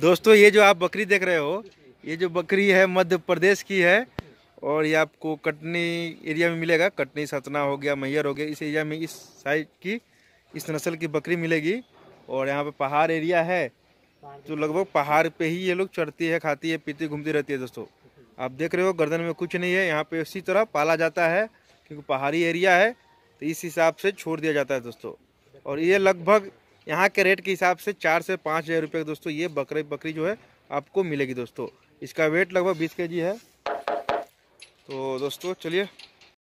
दोस्तों ये जो आप बकरी देख रहे हो ये जो बकरी है मध्य प्रदेश की है और ये आपको कटनी एरिया में मिलेगा कटनी सतना हो गया मैयर हो गया इस एरिया में इस साइड की इस नस्ल की बकरी मिलेगी और यहाँ पे पहाड़ एरिया है तो लगभग पहाड़ पे ही ये लोग चढ़ती है खाती है पीती घूमती रहती है दोस्तों आप देख रहे हो गर्दन में कुछ नहीं है यहाँ पे इसी तरह पाला जाता है क्योंकि पहाड़ी एरिया है तो इस हिसाब से छोड़ दिया जाता है दोस्तों और ये लगभग यहाँ के रेट के हिसाब से चार से पाँच हज़ार रुपये दोस्तों ये बकरे बकरी जो है आपको मिलेगी दोस्तों इसका वेट लगभग बीस के है तो दोस्तों चलिए